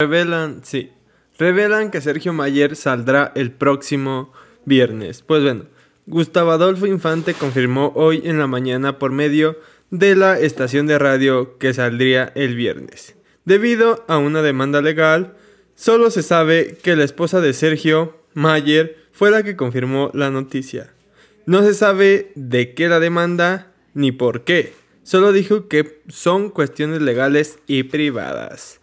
Revelan, sí. Revelan que Sergio Mayer saldrá el próximo viernes. Pues bueno, Gustavo Adolfo Infante confirmó hoy en la mañana por medio de la estación de radio que saldría el viernes. Debido a una demanda legal, solo se sabe que la esposa de Sergio Mayer fue la que confirmó la noticia. No se sabe de qué la demanda ni por qué. Solo dijo que son cuestiones legales y privadas.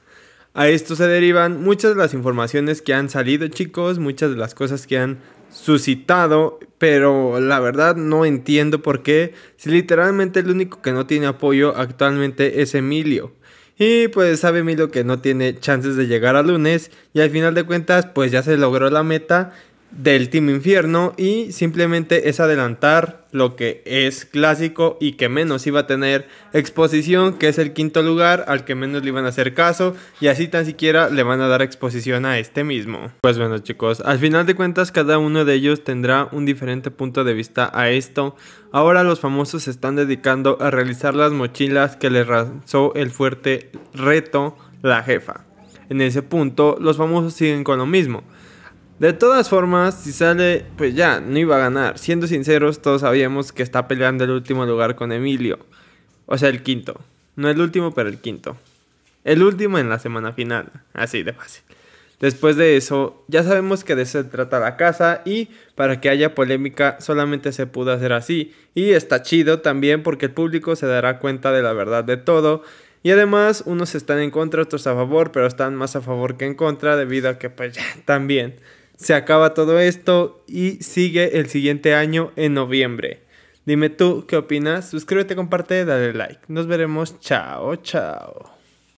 A esto se derivan muchas de las informaciones que han salido, chicos, muchas de las cosas que han suscitado, pero la verdad no entiendo por qué, si literalmente el único que no tiene apoyo actualmente es Emilio. Y pues sabe Emilio que no tiene chances de llegar a lunes y al final de cuentas pues ya se logró la meta del Team Infierno y simplemente es adelantar lo que es clásico y que menos iba a tener exposición, que es el quinto lugar al que menos le iban a hacer caso y así tan siquiera le van a dar exposición a este mismo. Pues bueno chicos, al final de cuentas cada uno de ellos tendrá un diferente punto de vista a esto. Ahora los famosos se están dedicando a realizar las mochilas que les lanzó el fuerte reto la jefa. En ese punto los famosos siguen con lo mismo. De todas formas, si sale, pues ya, no iba a ganar. Siendo sinceros, todos sabíamos que está peleando el último lugar con Emilio. O sea, el quinto. No el último, pero el quinto. El último en la semana final. Así de fácil. Después de eso, ya sabemos que de eso trata la casa y para que haya polémica solamente se pudo hacer así. Y está chido también porque el público se dará cuenta de la verdad de todo. Y además, unos están en contra, otros a favor, pero están más a favor que en contra debido a que pues ya, también. Se acaba todo esto y sigue el siguiente año en noviembre. Dime tú qué opinas, suscríbete, comparte, dale like. Nos veremos, chao, chao.